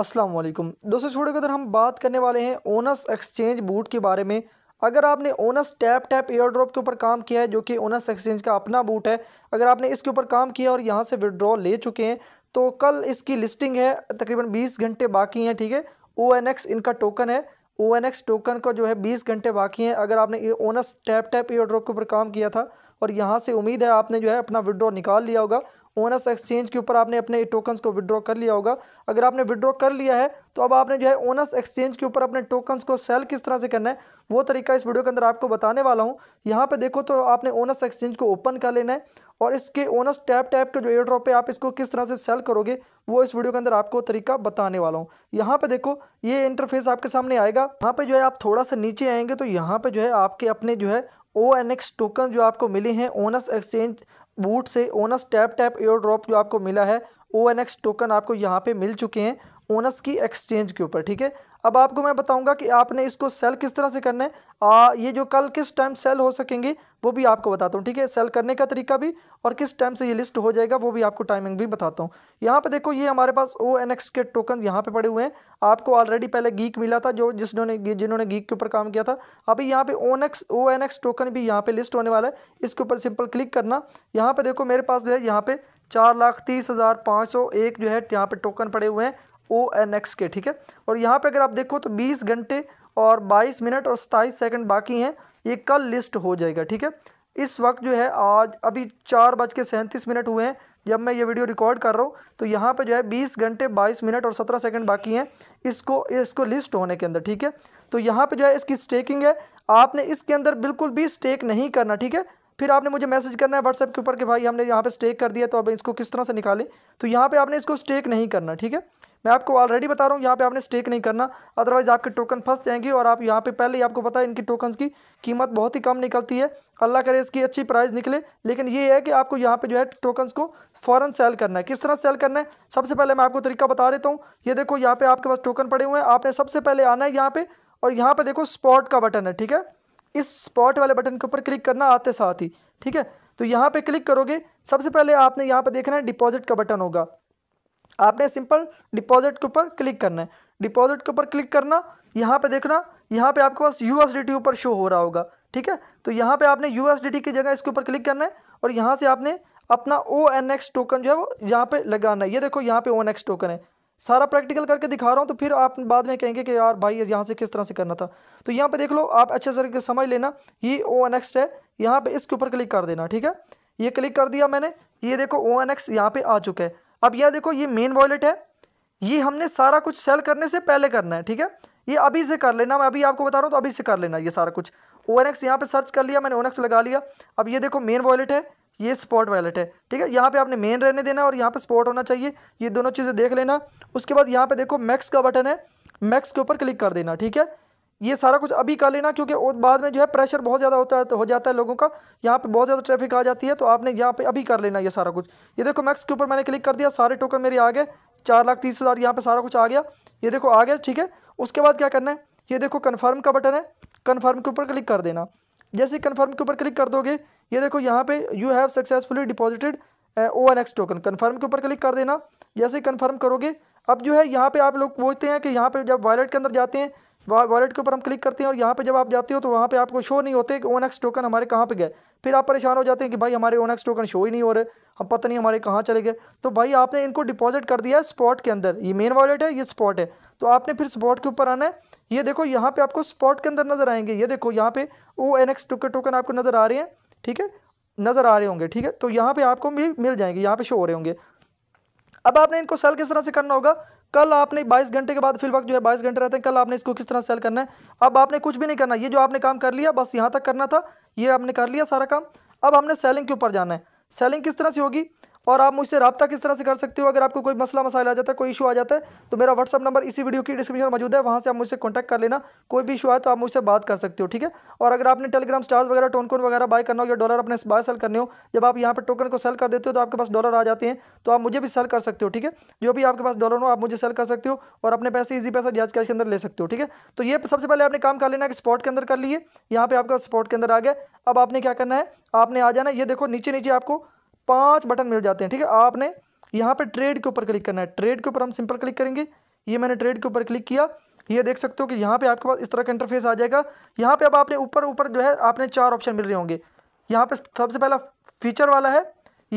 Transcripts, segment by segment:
अस्सलाम वालेकुम दोस्तों छोटे कदर हम बात करने वाले हैं ओनस एक्सचेंज बूट के बारे में अगर आपने Onus tap tap airdrop के ऊपर काम किया है जो कि ओनस एक्सचेंज का अपना बूट है अगर आपने इसके ऊपर काम किया और यहाँ से विड्रॉ ले चुके हैं तो कल इसकी लिस्टिंग है तकरीबन बीस घंटे बाकी हैं ठीक है ओ एन एक्स इनका टोकन है ओ एन एक्स टोकन का जो है बीस घंटे बाकी हैं अगर आपने Onus tap tap airdrop के ऊपर काम किया था और यहाँ से उम्मीद है आपने जो है अपना विड्रॉ निकाल लिया होगा ओनस एक्सचेंज के ऊपर आपने अपने टोकन्स को विड्रॉ कर लिया होगा अगर आपने विड्रॉ कर लिया है तो अब आपने जो है ओनस एक्सचेंज के ऊपर अपने टोकन्स को सेल किस तरह से करना है वो तरीका इस वीडियो के अंदर आपको बताने वाला हूँ यहाँ पर देखो तो आपने ओनस एक्सचेंज को ओपन कर लेना है और इसके ओनस टैप टैप के जो एयर ड्रॉप है आप इसको किस तरह से सेल करोगे वो इस वीडियो के अंदर आपको तरीका बताने वाला हूँ यहाँ पे देखो ये इंटरफेस आपके सामने आएगा यहाँ पे जो है आप थोड़ा सा नीचे आएंगे तो यहाँ पे जो है आपके अपने जो है ओ एन एक्स टोकन जो आपको मिले हैं ओनस एक्सचेंज बूट से Onus tap tap airdrop जो आपको मिला है ओ टोकन आपको यहाँ पे मिल चुके हैं ओनस की एक्सचेंज के ऊपर ठीक है अब आपको मैं बताऊंगा कि आपने इसको सेल किस तरह से करना है आ, ये जो कल किस टाइम सेल हो सकेंगे वो भी आपको बताता हूँ ठीक है सेल करने का तरीका भी और किस टाइम से ये लिस्ट हो जाएगा वो भी आपको टाइमिंग भी बताता हूँ यहाँ पे देखो ये हमारे पास ओ एन एक्स के टोकन यहाँ पे पड़े हुए हैं आपको ऑलरेडी पहले गीक मिला था जो जिसने जिन्होंने गीक के ऊपर काम किया था अभी यहाँ पे on x O N X token भी यहाँ पे लिस्ट होने वाला है इसके ऊपर सिंपल क्लिक करना यहाँ पे देखो मेरे पास जो है यहाँ पे चार लाख तीस हज़ार पाँच सौ एक जो है यहाँ पे टोकन पड़े हुए हैं ओ एन एक्स के ठीक है और यहाँ पे अगर आप देखो तो बीस घंटे और बाईस मिनट और सताईस सेकंड बाकी हैं ये कल लिस्ट हो जाएगा ठीक है इस वक्त जो है आज अभी चार बज के सैंतीस मिनट हुए हैं जब मैं ये वीडियो रिकॉर्ड कर रहा हूँ तो यहाँ पे जो है बीस घंटे बाईस मिनट और सत्रह सेकंड बाकी हैं इसको इसको लिस्ट होने के अंदर ठीक है तो यहाँ पे जो है इसकी स्टेकिंग है आपने इसके अंदर बिल्कुल भी स्टेक नहीं करना ठीक है फिर आपने मुझे मैसेज करना है व्हाट्सएप के ऊपर कि भाई हमने यहाँ पर स्टेक कर दिया तो अब इसको किस तरह से निकालें तो यहाँ पर आपने इसको स्टेक नहीं करना ठीक है मैं आपको ऑलरेडी बता रहा हूँ यहाँ पे आपने स्टेक नहीं करना अदरवाइज़ आपके टोकन फंस जाएंगे और आप यहाँ पे पहले ही आपको पता है इनकी टोकन्स की कीमत बहुत ही कम निकलती है अल्लाह करे इसकी अच्छी प्राइस निकले लेकिन ये है कि आपको यहाँ पे जो है टोकन्स को फ़ौरन सेल करना है किस तरह सेल करना है सबसे पहले मैं आपको तरीका बता देता हूँ ये देखो यहाँ पर आपके पास टोकन पड़े हुए हैं आपने सबसे पहले आना है यहाँ पर और यहाँ पर देखो स्पॉट का बटन है ठीक है इस स्पॉट वाले बटन के ऊपर क्लिक करना आते साथ ही ठीक है तो यहाँ पे क्लिक करोगे सबसे पहले आपने यहाँ पे देखना है डिपॉजिट का बटन होगा आपने सिंपल डिपॉजिट के ऊपर क्लिक करना है डिपॉजिट के ऊपर क्लिक करना यहाँ पे देखना यहाँ पे आपके पास यू ऊपर शो हो रहा होगा ठीक है तो यहाँ पे आपने यू की जगह इसके ऊपर क्लिक करना है और यहाँ से आपने अपना ओ एन एक्स टोकन जो है वो यहाँ पे लगाना है ये देखो यहाँ पे ओ एन एक्स टोकन है सारा प्रैक्टिकल करके दिखा रहा हूँ तो फिर आप बाद में कहेंगे कि यार भाई यहाँ से किस तरह से करना था तो यहाँ पे देख लो आप अच्छे तरीके समझ लेना ये ओ एन एक्स है यहाँ पे इसके ऊपर क्लिक कर देना ठीक है ये क्लिक कर दिया मैंने ये देखो ओ एन एक्स यहाँ पर आ चुका है अब यह देखो ये मेन वॉलेट है ये हमने सारा कुछ सेल करने से पहले करना है ठीक है ये अभी से कर लेना मैं अभी आपको बता रहा हूँ तो अभी से कर लेना ये सारा कुछ ओ एन एक्स यहाँ पर सर्च कर लिया मैंने ओ एक्स लगा लिया अब ये देखो मेन वॉलेट है ये स्पॉट वॉलेट है ठीक है यहाँ पे आपने मेन रहने देना और यहाँ पे स्पॉट होना चाहिए ये दोनों चीज़ें देख लेना उसके बाद यहाँ पे देखो मैक्स का बटन है मैक्स के ऊपर क्लिक कर देना ठीक है ये सारा कुछ अभी का लेना क्योंकि बाद में जो है प्रेशर बहुत ज़्यादा होता है तो हो जाता है लोगों का यहाँ पे बहुत ज़्यादा ट्रैफिक आ जाती है तो आपने यहाँ पे अभी कर लेना ये सारा कुछ ये देखो मैक्स के ऊपर मैंने क्लिक कर दिया सारे टोकन मेरे आ गए चार लाख तीस हज़ार यहाँ पर सारा कुछ आ गया ये देखो आ गया ठीक है उसके बाद क्या करना है ये देखो कन्फर्म का बटन है कन्फर्म के ऊपर क्लिक कर देना जैसे कन्फर्म के ऊपर क्लिक कर दोगे ये देखो यहाँ पर you have successfully deposited O N X token confirm के ऊपर क्लिक कर देना जैसे कन्फर्म करोगे अब जो है यहाँ पे आप लोग पूछते हैं कि यहाँ पे जब वॉलेट के अंदर जाते हैं वॉलेट के ऊपर हम क्लिक करते हैं और यहाँ पे जब आप जाते हो तो वहाँ पे आपको शो नहीं होते कि ओनक्स टोकन हमारे कहाँ पे गए फिर आप परेशान हो जाते हैं कि भाई हमारे ओनक्स टोकन शो ही नहीं हो रहे हम पता नहीं हमारे कहाँ चले गए तो भाई आपने इनको डिपॉजिट कर दिया है स्पॉट के अंदर ये मेन वॉलेट है ये स्पॉट है तो आपने फिर स्पॉट के ऊपर आना है ये देखो यहाँ पर आपको स्पॉट के अंदर नज़र आएंगे ये देखो यहाँ पे ओ एन एक्स टोकन आपको नज़र आ रहे हैं ठीक है नज़र आ रहे होंगे ठीक है तो यहाँ पर आपको भी मिल जाएंगे यहाँ पर शो हो रहे होंगे अब आपने इनको सेल किस तरह से करना होगा कल आपने 22 घंटे के बाद फिल वक्त जो है 22 घंटे रहते हैं कल आपने इसको किस तरह सेल करना है अब आपने कुछ भी नहीं करना ये जो आपने काम कर लिया बस यहाँ तक करना था ये आपने कर लिया सारा काम अब हमने सेलिंग के ऊपर जाना है सेलिंग किस तरह से होगी और आप मुझसे रबता किस तरह से कर सकते हो अगर आपको कोई मसला मसाइल आ जाता है कोई इशू आ जाता है तो मेरा व्हाट्सअप नंबर इसी वीडियो की डिस्क्रिप्शन में मौजूद है वहाँ से आप मुझसे कॉन्टैक्ट कर लेना कोई भी इशू आए तो आप मुझसे बात कर सकते हो ठीक है और अगर आपने टेलीग्राम स्टार्स वगैरह टोनकोन वगैरह बाय करना हो या डॉलर अपने बाय सेल करने हो जब आप यहाँ पर टोकन को सेल कर देते हो तो आपके पास डॉलर आ जाते हैं तो आप मुझे भी सेल कर सकते हो ठीक है जो भी आपके पास डॉलर हो आप मुझे सेल कर सकते हो और अपने पैसे ईजी पैसा रियाज कैश के अंदर ले सकते हो ठीक है तो ये सबसे पहले आपने काम कर लेना कि स्पॉट के अंदर कर लिए यहाँ पर आपका स्पॉट के अंदर आ गया अब आपने क्या करना है आपने आ जाना ये देखो नीचे नीचे आपको पांच बटन मिल जाते हैं ठीक है आपने यहाँ पे ट्रेड के ऊपर क्लिक करना है ट्रेड के ऊपर हम सिंपल क्लिक करेंगे ये मैंने ट्रेड के ऊपर क्लिक किया ये देख सकते हो कि यहाँ पे आपके पास इस तरह का इंटरफेस आ जाएगा यहाँ पे अब आपने ऊपर ऊपर जो है आपने चार ऑप्शन मिल रहे होंगे यहाँ पे सबसे पहला फीचर वाला है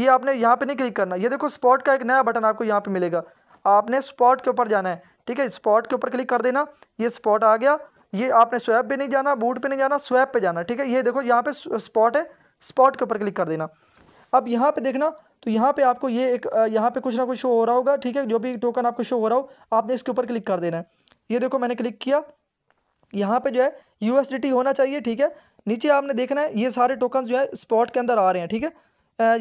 ये आपने यहाँ पे नहीं क्लिक करना ये देखो स्पॉट का एक नया बटन आपको यहाँ पे मिलेगा आपने स्पॉट के ऊपर जाना है ठीक है स्पॉट के ऊपर क्लिक कर देना ये स्पॉट आ गया ये आपने स्वैप पे नहीं जाना बूट पे नहीं जाना स्वैप पे जाना ठीक है ये देखो यहाँ पे स्पॉट है स्पॉट के ऊपर क्लिक कर देना अब यहाँ पे देखना तो यहाँ पे आपको ये एक यहाँ पे कुछ ना कुछ शो हो रहा होगा ठीक है जो भी टोकन आपको शो हो रहा हो आपने इसके ऊपर क्लिक कर देना है ये देखो मैंने क्लिक किया यहाँ पे जो है यू होना चाहिए ठीक है नीचे आपने देखना है ये सारे टोकन जो है स्पॉट के अंदर आ रहे हैं ठीक है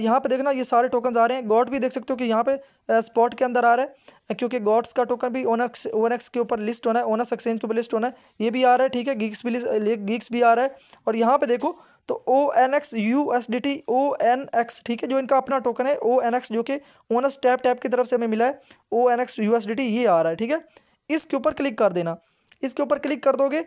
यहाँ पे देखना ये सारे टोकन आ रहे हैं गॉड भी देख सकते हो कि यहाँ पे स्पॉट के अंदर आ रहा है क्योंकि गॉड्स का टोकन भी ओनक्स ओनक्स के ऊपर लिस्ट होना है ओनक्स एक्सचेंज के ऊपर लिस्ट होना है ये भी आ रहा है ठीक है गीक्स भी गीक्स भी आ रहा है और यहाँ पे देखो तो O N X U S D T O N X ठीक है जो इनका अपना टोकन है ओ एन एक्स जो कि ओनस टैप टैप की तरफ से हमें मिला है O N X U S D T ये आ रहा है ठीक है इसके ऊपर क्लिक कर देना इसके ऊपर क्लिक कर दोगे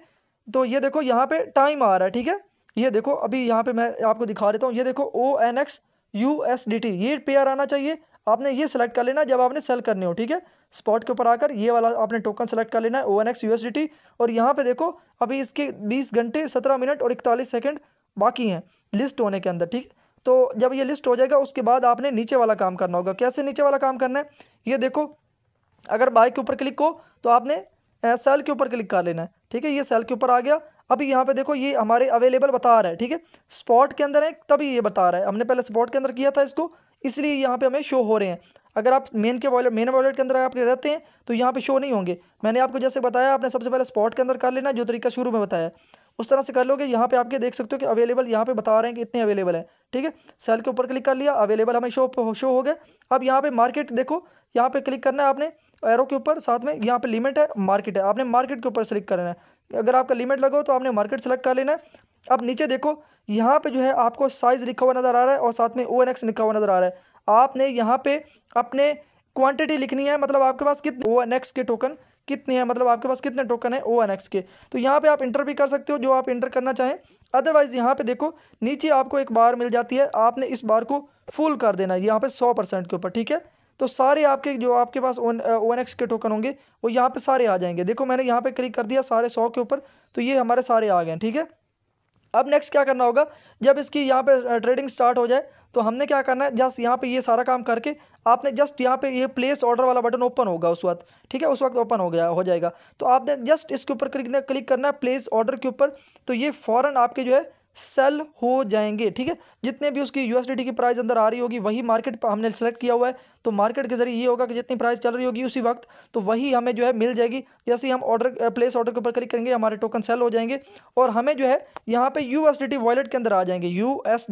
तो ये देखो यहाँ पे टाइम आ रहा है ठीक है ये देखो अभी यहाँ पे मैं आपको दिखा देता हूँ ये देखो O N X U S D T ये पेयर आना चाहिए आपने ये सेलेक्ट कर लेना जब आपने सेल करने हो ठीक है स्पॉट के ऊपर आकर ये वाला आपने टोकन सेलेक्ट कर लेना है O N X U S D T और यहाँ पे देखो अभी इसके बीस घंटे सत्रह मिनट और इकतालीस सेकेंड बाकी हैं लिस्ट होने के अंदर ठीक तो जब ये लिस्ट हो जाएगा उसके बाद आपने नीचे वाला काम करना होगा कैसे नीचे वाला काम करना है ये देखो अगर बाइक के ऊपर क्लिक हो तो आपने सेल के ऊपर क्लिक कर लेना है ठीक है ये सेल के ऊपर आ गया अभी यहाँ पे देखो ये हमारे अवेलेबल बता रहा है ठीक है स्पॉट के अंदर है तभी ये बता रहा है हमने पहले स्पॉट के अंदर किया था इसको इसलिए यहाँ पे हमें शो हो रहे हैं अगर आप मेन के वॉलेट मेन वॉलेट के अंदर आपके रहते हैं तो यहाँ पे शो नहीं होंगे मैंने आपको जैसे बताया आपने सबसे पहले स्पॉट के अंदर कर लेना जो तरीका शुरू में बताया उस तरह से कर लोगे यहाँ पे आपके देख सकते हो कि अवेलेबल यहाँ पे बता रहे हैं कि इतने अवेलेबल है ठीक है सेल के ऊपर क्लिक कर लिया अवेलेबल हमें शो शो हो गए अब यहाँ पे मार्केट देखो यहाँ पे क्लिक करना है आपने एरो के ऊपर साथ में यहाँ पे लिमिट है मार्केट है आपने मार्केट के ऊपर सेलेक्ट करना है अगर आपका लिमिट लगाओ तो आपने मार्केट सेलेक्ट कर लेना है अब नीचे देखो यहाँ पर जो है आपको साइज़ लिखा हुआ नज़र आ रहा है और साथ में ओ एन एक्स लिखा हुआ नज़र आ रहा है आपने यहाँ पर अपने क्वान्टिटी लिखनी है मतलब आपके पास कितने ओ के टोकन कितने हैं मतलब आपके पास कितने टोकन है ओ एन एक्स के तो यहाँ पे आप इंटर भी कर सकते हो जो आप इंटर करना चाहें अदरवाइज़ यहाँ पे देखो नीचे आपको एक बार मिल जाती है आपने इस बार को फुल कर देना है यहाँ पे सौ परसेंट के ऊपर ठीक है तो सारे आपके जो आपके पास ओ एन एक्स के टोकन होंगे वो यहाँ पे सारे आ जाएंगे देखो मैंने यहाँ पे क्लिक कर दिया सारे सौ के ऊपर तो ये हमारे सारे आ गए ठीक है अब नेक्स्ट क्या करना होगा जब इसकी यहाँ पे ट्रेडिंग स्टार्ट हो जाए तो हमने क्या करना है जस्ट यहाँ पे ये सारा काम करके आपने जस्ट यहाँ पे ये प्लेस ऑर्डर वाला बटन ओपन होगा उस वक्त ठीक है उस वक्त ओपन हो गया हो जाएगा तो आपने जस्ट इसके ऊपर क्लिक करना है प्लेस ऑर्डर के ऊपर तो ये फ़ौरन आपके जो है सेल हो जाएंगे ठीक है जितने भी उसकी यूएसडीटी की प्राइस अंदर आ रही होगी वही मार्केट पर हमने सेलेक्ट किया हुआ है तो मार्केट के जरिए ये होगा कि जितनी प्राइस चल रही होगी उसी वक्त तो वही हमें जो है मिल जाएगी जैसे हम ऑर्डर प्लेस ऑर्डर के ऊपर क्लिक करेंगे हमारे टोकन सेल हो जाएंगे और हमें जो है यहाँ पर यू वॉलेट के अंदर आ जाएंगे यू एस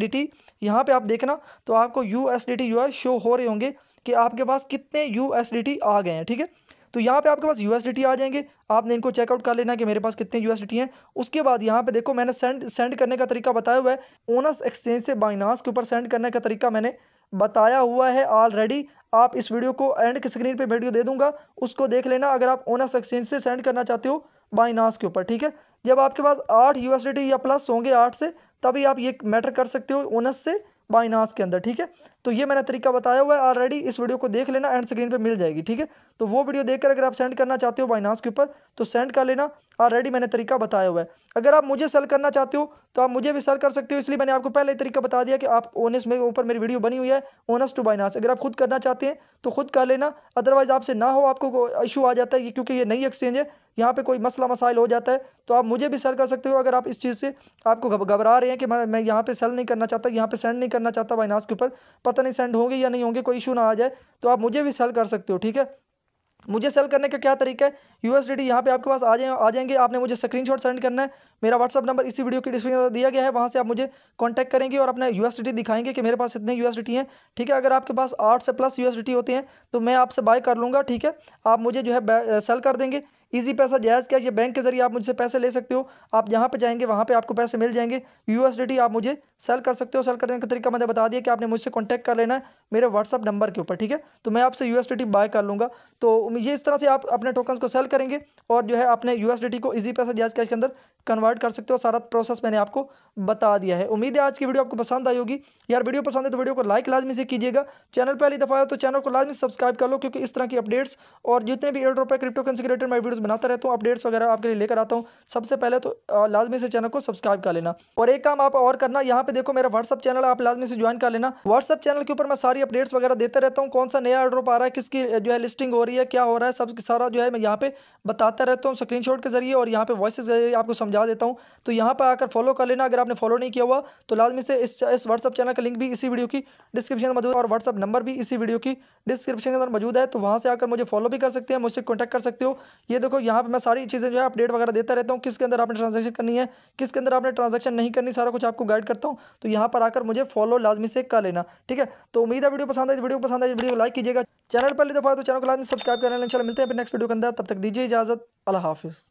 यहाँ पर आप देखना तो आपको यू जो है शो हो रहे होंगे कि आपके पास कितने यू आ गए हैं ठीक है तो यहाँ पे आपके पास यू आ जाएंगे आपने इनको चेकआउट कर लेना कि मेरे पास कितने यूएसडीटी हैं उसके बाद यहाँ पे देखो मैंने सेंड सेंड करने का तरीका बताया हुआ है ओनस एक्सचेंज से बाइनास के ऊपर सेंड करने का तरीका मैंने बताया हुआ है ऑलरेडी आप इस वीडियो को एंड की स्क्रीन पर वीडियो दे दूंगा उसको देख लेना अगर आप ओनस एक्सचेंज से सेंड करना चाहते हो बाइनास के ऊपर ठीक है जब आपके पास आठ यू या प्लस होंगे आठ से तभी आप ये मैटर कर सकते हो ओनस से बाइनास के अंदर ठीक है तो ये मैंने तरीका बताया हुआ है ऑलरेडी इस वीडियो को देख लेना एंड स्क्रीन पे मिल जाएगी ठीक है तो वो वीडियो देखकर अगर आप सेंड करना चाहते हो बाइनास के ऊपर तो सेंड कर लेना ऑलरेडी मैंने तरीका बताया हुआ है अगर आप मुझे सेल करना चाहते हो तो आप मुझे भी सेल कर सकते हो इसलिए मैंने आपको पहले तरीका बता दिया कि आप ओनस मेरे ऊपर मेरी वीडियो बनी हुई है ओनस टू बाइनास अगर आप खुद करना चाहते हैं तो खुद कर लेना अदरवाइज़ आपसे ना हो आपको इशू आ जाता है क्योंकि ये नई एक्सचेंज है यहाँ पे कोई मसला मसाइल हो जाता है तो आप मुझे भी सेल कर सकते हो अगर आप इस चीज़ से आपको घबरा रहे हैं कि मैं मैं यहाँ पे सेल नहीं करना चाहता यहाँ पे सेंड नहीं करना चाहता बाइनास के ऊपर पता नहीं सेंड होंगे या नहीं होंगे कोई इशू ना आ जाए तो आप मुझे भी सेल कर सकते हो ठीक है मुझे सेल करने का क्या तरीका है यू एस डी यहाँ पे आपके पास आ जाए आ जाएंगे आपने मुझे शॉट सेंड करना है मेरा व्हाट्सअप नंबर इसी वीडियो की डिस्क्रिप्शन में दिया गया है वहाँ से आप मुझे कॉन्टैक्ट करेंगे और अपने यू दिखाएंगे कि मेरे पास इतने यू हैं ठीक है अगर आपके पास आठ से प्लस यू होते हैं तो मैं आपसे बाय कर लूँगा ठीक है आप मुझे जो है सेल कर देंगे ईजी पैसा जायज़ क्या ये बैंक के जरिए आप मुझसे पैसे ले सकते हो आप जहाँ पे जाएंगे वहाँ पे आपको पैसे मिल जाएंगे डी आप मुझे सेल कर सकते हो सेल करने का तरीका मैंने बता दिया कि आपने मुझसे कांटेक्ट कर लेना है मेरे व्हाट्सअप नंबर के ऊपर ठीक है तो मैं आपसे यूएसडीटी बाय कर लूँगा तो ये इस तरह से आप अपने टोकन को सेल करेंगे और जो है अपने यूएसडीटी को ईजी पैसा जायज़ कैश के अंदर कन्वर्ट स्टार्ट कर सकते हो सारा प्रोसेस मैंने आपको बता दिया है उम्मीद है आज की वीडियो आपको पसंद आई होगी यार वीडियो पसंद है तो वीडियो को लाइक लाजमी से कीजिएगा चैनल पहली दफ़ा आया तो चैनल को लाजमी सब्सक्राइब कर लो क्योंकि इस तरह की अपडेट्स और जितने भी एयर ड्रॉप क्रिप्टो कंसी क्रिएटर मैं वीडियोस बनाता रहता हूँ अपडेट्स वगैरह आपके लिए लेकर आता हूँ सबसे पहले तो लाजमी से चैनल को सब्सक्राइब कर लेना और एक काम आप और करना यहाँ पे देखो मेरा व्हाट्सअप चैनल आप लाजमी से ज्वाइन कर लेना व्हाट्सअप चैनल के ऊपर मैं सारी अपडेट्स वगैरह देते रहता हूँ कौन सा नया एयर आ रहा है किसकी जो है लिस्टिंग हो रही है क्या हो रहा है सब सारा जो है मैं यहाँ पे बताता रहता हूँ स्क्रीन के जरिए और यहाँ पे वॉइस के जरिए आपको समझा देता देता हूँ तो यहाँ पर आकर फॉलो कर लेना अगर आपने फॉलो नहीं किया हुआ तो लाजमी से इस इस व्हाट्सअप चैनल का लिंक भी इसी वीडियो की डिस्क्रिप्शन में मौजूद है और व्हाट्सअप नंबर भी इसी वीडियो की डिस्क्रिप्शन के अंदर मौजूद है तो वहाँ से आकर मुझे फॉलो भी कर सकते हैं मुझसे कॉन्टैक्ट कर सकते हो ये देखो यहाँ पर मैं सारी चीज़ें जो है अपडेट वगैरह देता रहता हूँ किसके अंदर आपने ट्रांजेक्शन करनी है किसके अंदर आपने ट्रांजेक्शन नहीं करनी सारा कुछ आपको गाइड करता हूँ तो यहाँ पर आकर मुझे फॉलो लाजमी से कर लेना ठीक है तो उम्मीद है वीडियो पसंद है वीडियो पसंद है वीडियो को लाइक कीजिएगा चैनल पर ले दफा तो चैनल को लाजमी सब्सक्राइब करना चलो मिलते हैं नेक्स्ट वीडियो के अंदर तब तक दीजिए इजाज़त अल्लाह हाफिज़